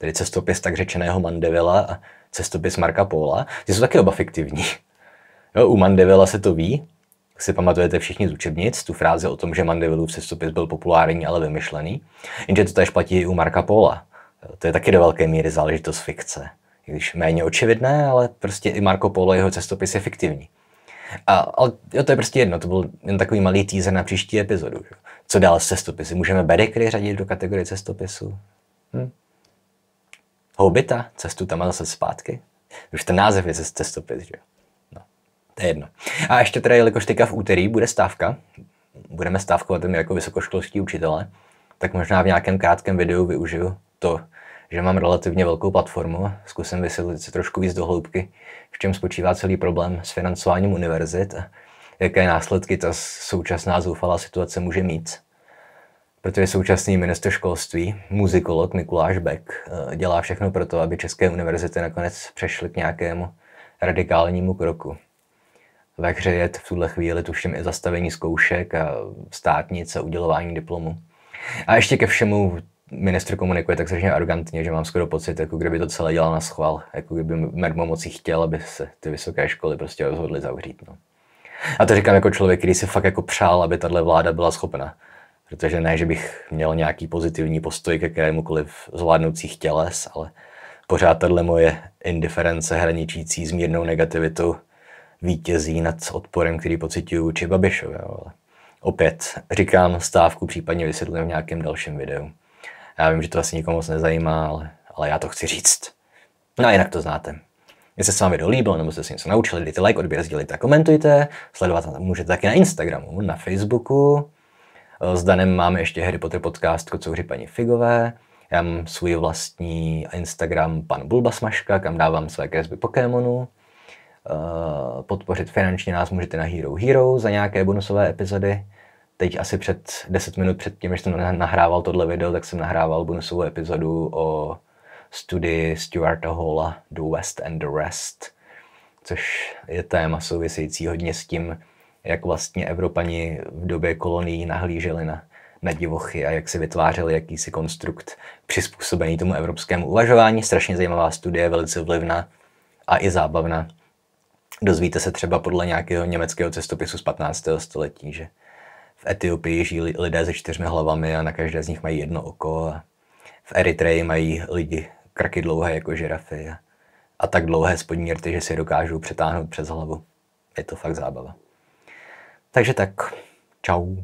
tedy cestopis tak řečeného Mandevila a cestopis Marka Póla, ty jsou taky oba fiktivní. No, [laughs] u Mandevila se to ví, si pamatujete všichni z učebnic, tu frázi o tom, že Mandevilův cestopis byl populární, ale vymyšlený, jenže to tež platí i u Marka Póla. To je taky do velké míry záležitost fikce. I když méně očividné, ale prostě i Marco Polo, jeho cestopis je fiktivní. A, ale jo, to je prostě jedno, to byl jen takový malý teaser na příští epizodu. Že? Co dál s cestopisy? Můžeme bedekry řadit do kategorie cestopisu? Hm? Hobita, cestu tam a zase zpátky. Už ten název je cestopis, že jo. No, to je jedno. A ještě teda, jelikož teďka v úterý bude stávka, budeme stávkovat my jako vysokoškolský učitele, tak možná v nějakém krátkém videu využiju to, že mám relativně velkou platformu, zkusím vysvětlit se trošku víc hloubky, v čem spočívá celý problém s financováním univerzit a jaké následky ta současná zoufalá situace může mít protože současný ministr školství, muzikolog Mikuláš Beck, eh, dělá všechno pro to, aby české univerzity nakonec přešly k nějakému radikálnímu kroku. Ve hře je v tuhle chvíli tuším i zastavení zkoušek a státnice udělování diplomu. A ještě ke všemu ministr komunikuje tak strašně arrogantně, že mám skoro pocit, jako kdyby to celé dělal na schvál, jako kdyby Mermo moci chtěl, aby se ty vysoké školy prostě rozhodly zavřít. No. A to říkám jako člověk, který si fakt jako přál, aby tahle vláda byla schopna Protože ne, že bych měl nějaký pozitivní postoj ke kterémukoliv zvládnoucích těles, ale pořád tahle moje indiference hraničící s mírnou negativitou vítězí nad odporem, který pocituju vůči Babišově. Ale opět říkám stávku, případně vysvětlím v nějakém dalším videu. Já vím, že to asi nikomu moc nezajímá, ale, ale já to chci říct. No a jinak to znáte. Jestli se vám video líbilo nebo jste si něco naučili, dejte like, odběr, sdílejte a komentujte. Sledovat můžete taky na Instagramu, na Facebooku Eh, s Danem máme ještě Harry Potter podcast Kocouři paní Figové. Já mám svůj vlastní Instagram pan Bulbasmaška, kam dávám své kresby Pokémonu. Eh, podpořit finančně nás můžete na Hero Hero za nějaké bonusové epizody. Teď asi před 10 minut před tím, než jsem nahrával tohle video, tak jsem nahrával bonusovou epizodu o studii Stuarta Halla Do West and the Rest, což je téma související hodně s tím, jak vlastně Evropani v době kolonií nahlíželi na, na divochy a jak si vytvářeli jakýsi konstrukt přizpůsobený tomu evropskému uvažování. Strašně zajímavá studie, velice vlivná a i zábavná. Dozvíte se třeba podle nějakého německého cestopisu z 15. století, že v Etiopii žijí lidé se čtyřmi hlavami a na každé z nich mají jedno oko a v Eritreji mají lidi kraky dlouhé jako žirafy a, a tak dlouhé spodní rty, že si dokážou přetáhnout přes hlavu. Je to fakt zábava. Takže tak, čau.